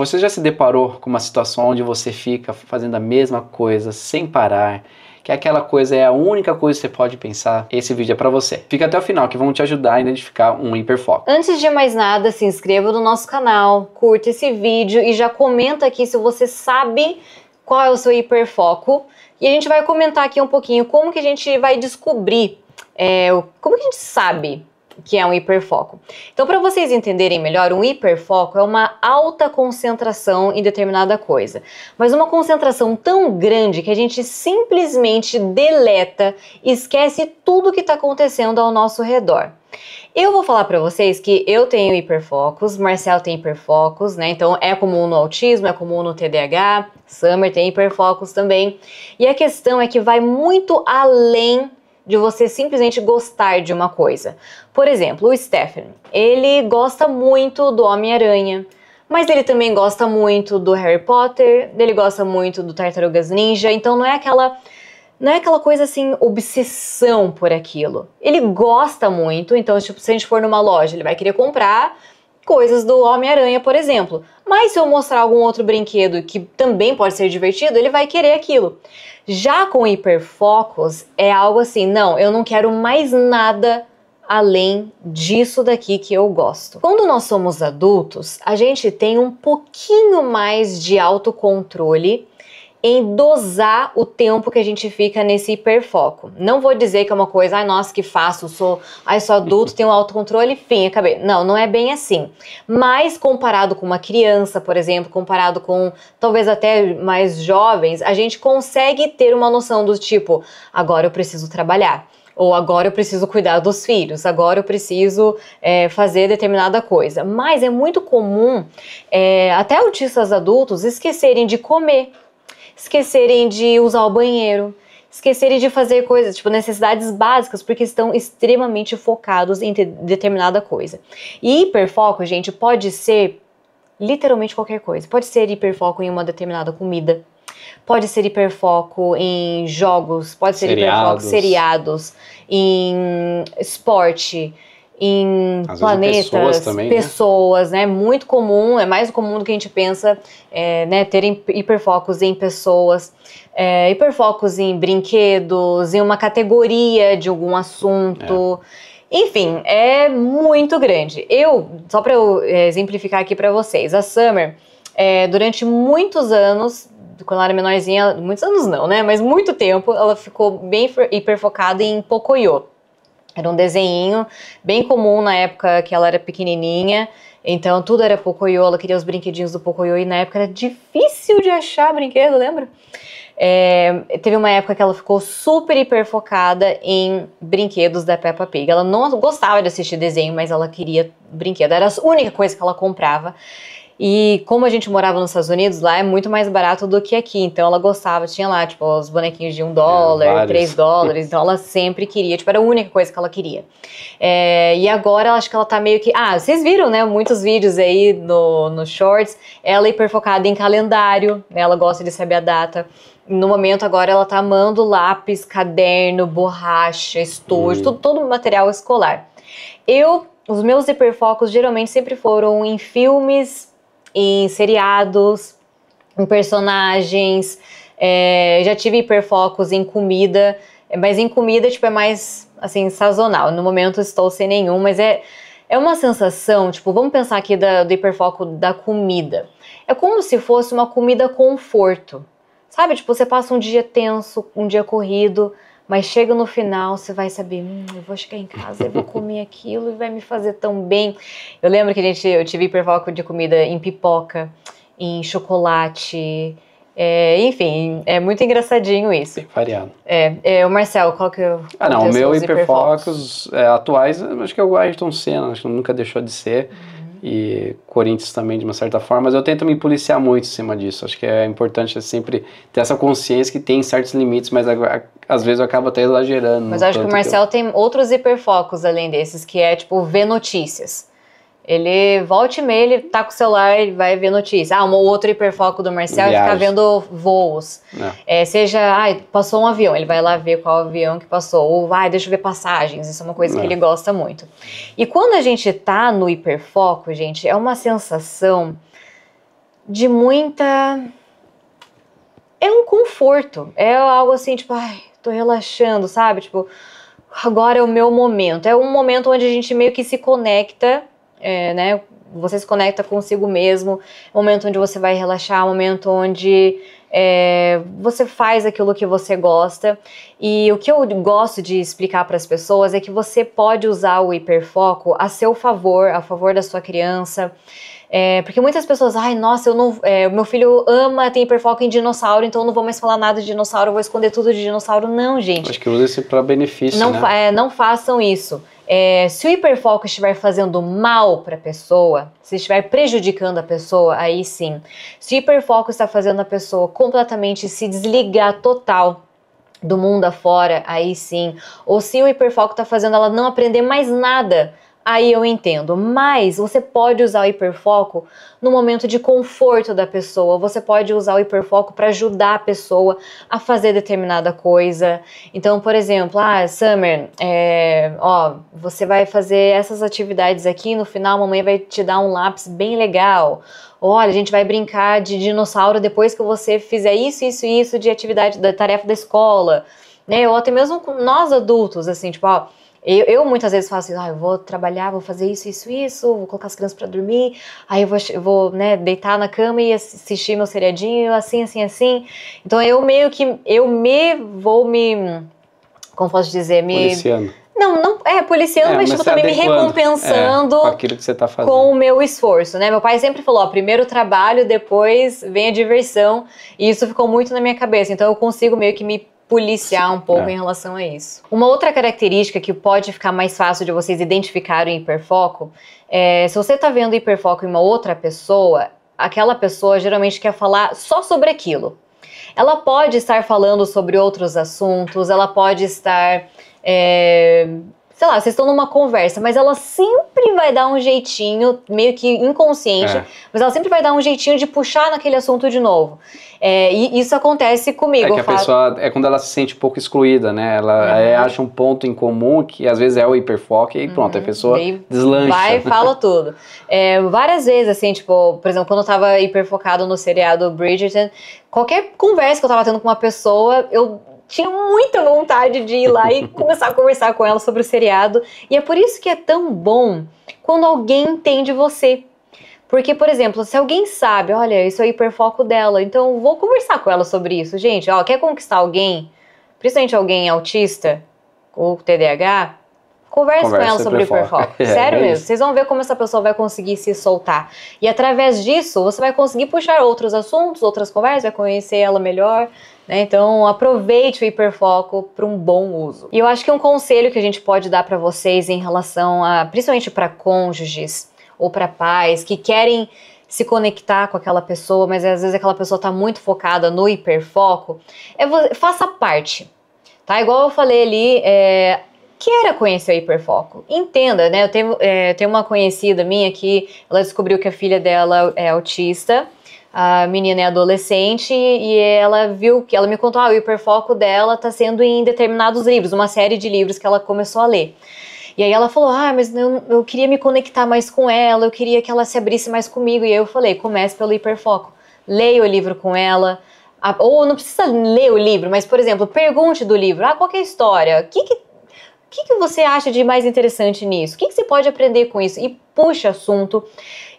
Você já se deparou com uma situação onde você fica fazendo a mesma coisa sem parar? Que é aquela coisa é a única coisa que você pode pensar. Esse vídeo é para você. Fica até o final que vão te ajudar a identificar um hiperfoco. Antes de mais nada, se inscreva no nosso canal, curta esse vídeo e já comenta aqui se você sabe qual é o seu hiperfoco. E a gente vai comentar aqui um pouquinho como que a gente vai descobrir, é, como que a gente sabe que é um hiperfoco. Então, para vocês entenderem melhor, um hiperfoco é uma alta concentração em determinada coisa, mas uma concentração tão grande que a gente simplesmente deleta, esquece tudo que está acontecendo ao nosso redor. Eu vou falar para vocês que eu tenho hiperfocos, Marcel tem hiperfocos, né? Então é comum no autismo, é comum no TDAH, Summer tem hiperfocos também. E a questão é que vai muito além de você simplesmente gostar de uma coisa. Por exemplo, o Stephen, ele gosta muito do Homem-Aranha, mas ele também gosta muito do Harry Potter, ele gosta muito do Tartarugas Ninja, então não é aquela não é aquela coisa assim, obsessão por aquilo. Ele gosta muito, então, tipo, se a gente for numa loja, ele vai querer comprar, coisas do Homem-Aranha, por exemplo. Mas se eu mostrar algum outro brinquedo que também pode ser divertido, ele vai querer aquilo. Já com hiperfocos, é algo assim: não, eu não quero mais nada além disso daqui que eu gosto. Quando nós somos adultos, a gente tem um pouquinho mais de autocontrole em dosar o tempo que a gente fica nesse hiperfoco. Não vou dizer que é uma coisa, ai, nossa, que faço, sou, ai, sou adulto, tenho autocontrole, fim, acabei. Não, não é bem assim. Mas comparado com uma criança, por exemplo, comparado com talvez até mais jovens, a gente consegue ter uma noção do tipo, agora eu preciso trabalhar ou agora eu preciso cuidar dos filhos, agora eu preciso é, fazer determinada coisa. Mas é muito comum é, até autistas adultos esquecerem de comer esquecerem de usar o banheiro, esquecerem de fazer coisas, tipo necessidades básicas, porque estão extremamente focados em determinada coisa. E hiperfoco, gente, pode ser literalmente qualquer coisa. Pode ser hiperfoco em uma determinada comida, pode ser hiperfoco em jogos, pode ser seriados. hiperfoco seriados, em esporte, em Às planetas, pessoas, também, né? pessoas né? né? Muito comum, é mais comum do que a gente pensa, é, né? Terem hiperfocos em pessoas, é, hiperfocos em brinquedos, em uma categoria de algum assunto. É. Enfim, é muito grande. Eu, só para eu é, exemplificar aqui para vocês, a Summer, é, durante muitos anos, quando ela era menorzinha, muitos anos não, né? Mas muito tempo, ela ficou bem hiperfocada em Pocoyo era um desenho bem comum na época que ela era pequenininha. Então tudo era Pocoyo, ela queria os brinquedinhos do Pocoyo e na época era difícil de achar brinquedo, lembra? É, teve uma época que ela ficou super hiper focada em brinquedos da Peppa Pig. Ela não gostava de assistir desenho, mas ela queria brinquedo. Era a única coisa que ela comprava. E como a gente morava nos Estados Unidos, lá é muito mais barato do que aqui. Então ela gostava, tinha lá, tipo, os bonequinhos de um é, dólar, é, três dólares. Então ela sempre queria, tipo, era a única coisa que ela queria. É, e agora acho que ela tá meio que. Ah, vocês viram, né? Muitos vídeos aí no, no Shorts. Ela é hiperfocada em calendário, né? Ela gosta de saber a data no momento agora ela tá amando lápis, caderno, borracha, estojo, hum. todo, todo material escolar. Eu, os meus hiperfocos geralmente sempre foram em filmes, em seriados, em personagens, é, já tive hiperfocos em comida, mas em comida, tipo, é mais, assim, sazonal. No momento estou sem nenhum, mas é, é uma sensação, tipo, vamos pensar aqui da, do hiperfoco da comida. É como se fosse uma comida conforto, sabe? Tipo, você passa um dia tenso, um dia corrido, mas chega no final, você vai saber, hum, eu vou chegar em casa, eu vou comer aquilo e vai me fazer tão bem. Eu lembro que a gente, eu tive hiperfoco de comida em pipoca, em chocolate, é, enfim, é muito engraçadinho isso. Variado. É, é, o Marcel, qual que eu. É ah, não, o meu hiperfocos, hiperfocos é, atuais, acho que é o Ayrton Senna, acho que nunca deixou de ser. Hum e Corinthians também de uma certa forma, mas eu tento me policiar muito em cima disso. Acho que é importante é sempre ter essa consciência que tem certos limites, mas às vezes eu acabo até exagerando. Mas acho que o Marcel eu... tem outros hiperfocos além desses, que é tipo ver notícias. Ele volta e meia, ele tá com o celular, ele vai ver notícia. Ah, um outro hiperfoco do Marcel é ficar vendo voos. É, é seja, ah, passou um avião, ele vai lá ver qual avião que passou. Ou, vai, deixa eu ver passagens. Isso é uma coisa que é. ele gosta muito. E quando a gente tá no hiperfoco, gente, é uma sensação de muita. É um conforto. É algo assim, tipo, ai, tô relaxando, sabe? Tipo, agora é o meu momento. É um momento onde a gente meio que se conecta é, né? Você se conecta consigo mesmo, momento onde você vai relaxar, momento onde é, você faz aquilo que você gosta. E o que eu gosto de explicar para as pessoas é que você pode usar o hiperfoco a seu favor, a favor da sua criança. É, porque muitas pessoas, ai, nossa, eu não, é, meu filho ama, tem hiperfoco em dinossauro, então eu não vou mais falar nada de dinossauro, eu vou esconder tudo de dinossauro. Não, gente. Acho que usa isso para benefício. Não, né? é, não façam isso. É, se o hiperfoco estiver fazendo mal para a pessoa, se estiver prejudicando a pessoa, aí sim. Se o hiperfoco está fazendo a pessoa completamente se desligar total do mundo afora, aí sim. Ou se o hiperfoco está fazendo ela não aprender mais nada aí eu entendo. Mas você pode usar o hiperfoco no momento de conforto da pessoa, você pode usar o hiperfoco para ajudar a pessoa a fazer determinada coisa. Então, por exemplo, ah, Summer, é, ó, você vai fazer essas atividades aqui, no final a mamãe vai te dar um lápis bem legal. Olha, a gente vai brincar de dinossauro depois que você fizer isso, isso e isso de atividade da tarefa da escola. Né? Ou até mesmo nós adultos, assim, tipo, ó, eu, eu, muitas vezes falo assim, ah, eu vou trabalhar, vou fazer isso, isso, isso, vou colocar as crianças para dormir, aí eu vou, eu vou né, deitar na cama e assistir meu seriadinho, assim, assim, assim. Então eu meio que, eu me vou me, como posso dizer, me... Policiano. Não, não, é, policiando, é, mas, tipo, também me recompensando é, com aquilo que você tá fazendo. Com o meu esforço, né? Meu pai sempre falou, ó, primeiro o trabalho, depois vem a diversão, e isso ficou muito na minha cabeça. Então eu consigo meio que me policiar um pouco é. em relação a isso. Uma outra característica que pode ficar mais fácil de vocês identificarem o hiperfoco é se você está vendo hiperfoco em uma outra pessoa, aquela pessoa geralmente quer falar só sobre aquilo. Ela pode estar falando sobre outros assuntos, ela pode estar é, sei lá, vocês estão numa conversa, mas ela sempre vai dar um jeitinho, meio que inconsciente, é. mas ela sempre vai dar um jeitinho de puxar naquele assunto de novo. É, e isso acontece comigo. É que a falo... pessoa é quando ela se sente um pouco excluída, né? Ela uhum. é, acha um ponto em comum que às vezes é o hiperfoque e pronto, uhum. a pessoa deslancha. Vai e fala tudo. É, várias vezes, assim, tipo, por exemplo, quando eu tava hiperfocado no seriado Bridgerton, qualquer conversa que eu tava tendo com uma pessoa, eu tinha muita vontade de ir lá e começar a conversar com ela sobre o seriado. E é por isso que é tão bom quando alguém entende você. Porque, por exemplo, se alguém sabe, olha, isso é o hiperfoco dela, então vou conversar com ela sobre isso. Gente, ó, quer conquistar alguém, principalmente alguém autista ou TDAH, Converse Conversa com ela sobre hiperfoco. É, Sério é mesmo. Vocês vão ver como essa pessoa vai conseguir se soltar. E através disso, você vai conseguir puxar outros assuntos, outras conversas, vai conhecer ela melhor. Né? Então, aproveite o hiperfoco para um bom uso. E eu acho que um conselho que a gente pode dar para vocês em relação a, principalmente para cônjuges ou para pais que querem se conectar com aquela pessoa, mas às vezes aquela pessoa está muito focada no hiperfoco, é faça parte. Tá? Igual eu falei ali, é, queira conhecer o hiperfoco. Entenda, né? Eu tenho, é, tenho uma conhecida minha que ela descobriu que a filha dela é autista, a menina é adolescente e ela viu que ela me contou, ah, o hiperfoco dela tá sendo em determinados livros, uma série de livros que ela começou a ler. E aí ela falou: Ah, mas eu, eu queria me conectar mais com ela, eu queria que ela se abrisse mais comigo. E aí eu falei: comece pelo hiperfoco. Leia o livro com ela. Ou não precisa ler o livro, mas, por exemplo, pergunte do livro: Ah, qual é a história? O que, que o que, que você acha de mais interessante nisso? O que, que você pode aprender com isso? E puxa assunto.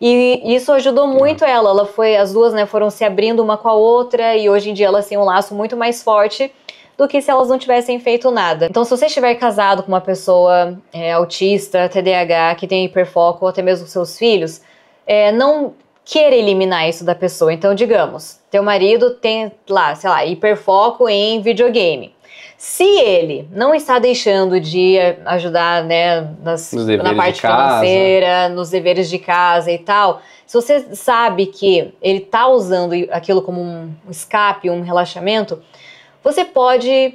E isso ajudou tá. muito ela. Ela foi, as duas, né, foram se abrindo uma com a outra e hoje em dia elas têm um laço muito mais forte do que se elas não tivessem feito nada. Então, se você estiver casado com uma pessoa é, autista, TDAH, que tem hiperfoco, ou até mesmo seus filhos, é, não queira eliminar isso da pessoa. Então, digamos, teu marido tem lá, sei lá, hiperfoco em videogame. Se ele não está deixando de ajudar né, nas, na parte financeira, nos deveres de casa e tal, se você sabe que ele está usando aquilo como um escape, um relaxamento, você pode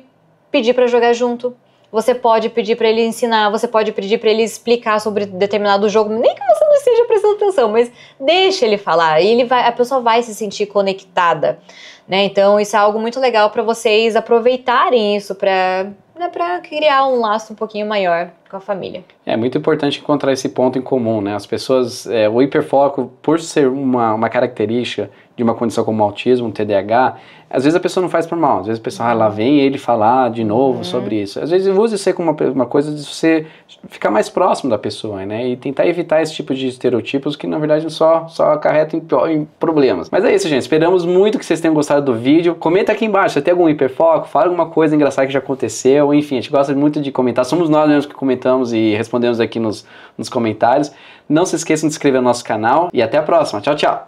pedir para jogar junto, você pode pedir para ele ensinar, você pode pedir para ele explicar sobre determinado jogo, nem que você esteja prestando atenção, mas deixa ele falar, e ele vai, a pessoa vai se sentir conectada, né? Então isso é algo muito legal para vocês aproveitarem isso para né, Para criar um laço um pouquinho maior com a família. É muito importante encontrar esse ponto em comum, né? As pessoas, é, o hiperfoco, por ser uma, uma característica de uma condição como o autismo, TDAH, às vezes a pessoa não faz por mal, às vezes a pessoa, ah, lá vem ele falar de novo uhum. sobre isso. Às vezes use isso como uma, uma, coisa de você ficar mais próximo da pessoa, né? E tentar evitar esse tipo de estereotipos que, na verdade, só, só acarretam em, em problemas. Mas é isso, gente. Esperamos muito que vocês tenham gostado do vídeo. Comenta aqui embaixo se tem algum hiperfoco, fala alguma coisa engraçada que já aconteceu, enfim, a gente gosta muito de comentar. Somos nós mesmos que comentamos comentamos e respondemos aqui nos, nos comentários. Não se esqueçam de inscrever no nosso canal e até a próxima. Tchau, tchau!